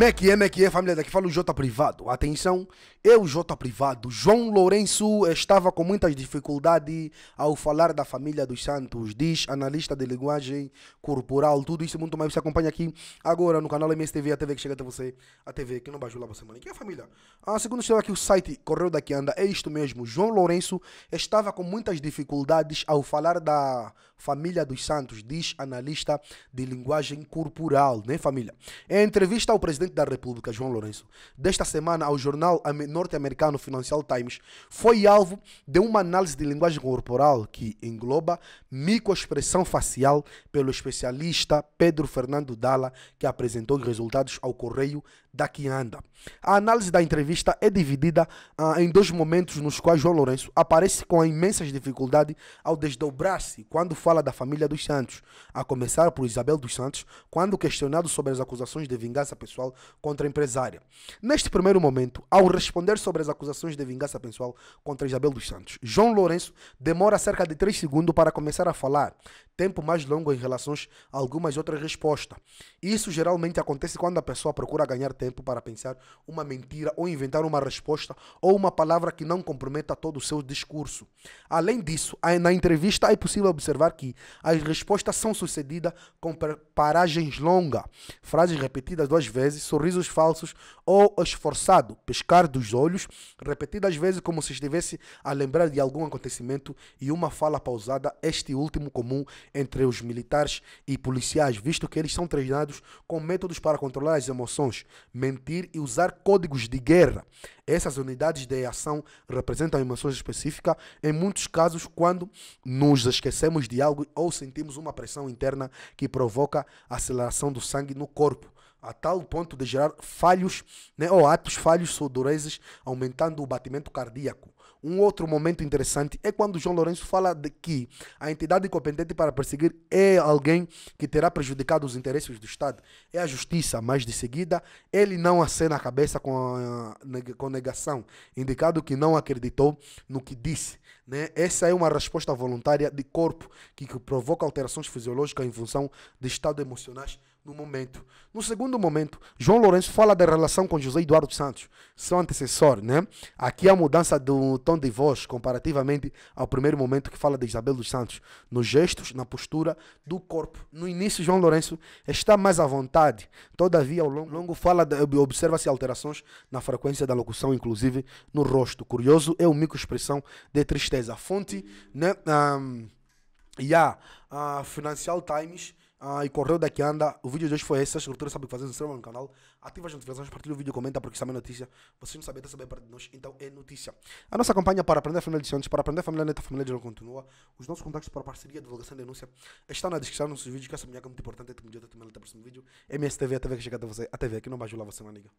Mac é, é Mac é, é, família daqui fala o J Privado. Atenção, eu, J Privado. João Lourenço estava com muitas dificuldades ao falar da família dos Santos, diz analista de linguagem corporal. Tudo isso muito mais você acompanha aqui agora no canal MSTV, a TV que chega até você, a TV que não bajula você, mano. Que é a família? Ah, segundo chegou aqui o site Correio daqui anda, é isto mesmo. João Lourenço estava com muitas dificuldades ao falar da família dos Santos, diz analista de linguagem corporal, né, família? Em entrevista ao presidente presidente da República, João Lourenço, desta semana ao jornal norte-americano Financial Times, foi alvo de uma análise de linguagem corporal que engloba microexpressão facial pelo especialista Pedro Fernando Dalla, que apresentou os resultados ao Correio da Quianda. A análise da entrevista é dividida ah, em dois momentos nos quais João Lourenço aparece com imensas dificuldades ao desdobrar-se quando fala da família dos Santos, a começar por Isabel dos Santos, quando questionado sobre as acusações de vingança pessoal contra a empresária. Neste primeiro momento, ao responder sobre as acusações de vingança pessoal contra Isabel dos Santos, João Lourenço demora cerca de 3 segundos para começar a falar, tempo mais longo em relação a algumas outras respostas. Isso geralmente acontece quando a pessoa procura ganhar tempo para pensar uma mentira ou inventar uma resposta ou uma palavra que não comprometa todo o seu discurso. Além disso, na entrevista é possível observar que as respostas são sucedidas com paragens longas, frases repetidas duas vezes sorrisos falsos ou esforçado pescar dos olhos, repetidas vezes como se estivesse a lembrar de algum acontecimento e uma fala pausada, este último comum entre os militares e policiais, visto que eles são treinados com métodos para controlar as emoções, mentir e usar códigos de guerra. Essas unidades de ação representam emoções específicas, em muitos casos, quando nos esquecemos de algo ou sentimos uma pressão interna que provoca aceleração do sangue no corpo a tal ponto de gerar falhos né, ou atos falhos ou durezas, aumentando o batimento cardíaco. Um outro momento interessante é quando João Lourenço fala de que a entidade competente para perseguir é alguém que terá prejudicado os interesses do Estado. É a justiça, mas de seguida ele não acena a cabeça com, a, com negação, indicado que não acreditou no que disse. Né? Essa é uma resposta voluntária de corpo que, que provoca alterações fisiológicas em função de estados emocionais no momento. No segundo momento, João Lourenço fala da relação com José Eduardo Santos, seu antecessor, né? Aqui a mudança do tom de voz comparativamente ao primeiro momento que fala de Isabel dos Santos, nos gestos, na postura do corpo. No início, João Lourenço está mais à vontade, todavia ao longo fala observa-se alterações na frequência da locução, inclusive no rosto. Curioso é o microexpressão de tristeza. A fonte, né? Um, e yeah, a uh, Financial Times ah, e correu daqui anda. O vídeo de hoje foi esse. Se a escritura sabe o que fazer, se inscreva no canal, ativa as notificações, partilha o vídeo, comenta, porque isso é é notícia. Vocês não sabem, tá sabendo é para nós, então é notícia. A nossa campanha é para aprender a família de Santos, para aprender a família neta, a família de não continua. Os nossos contatos para parceria, divulgação e denúncia estão na descrição dos nossos vídeos, que essa minha é muito importante. Até que até o próximo vídeo. MSTV, a TV que chega até você, a TV que não vai ajudar você, amiga.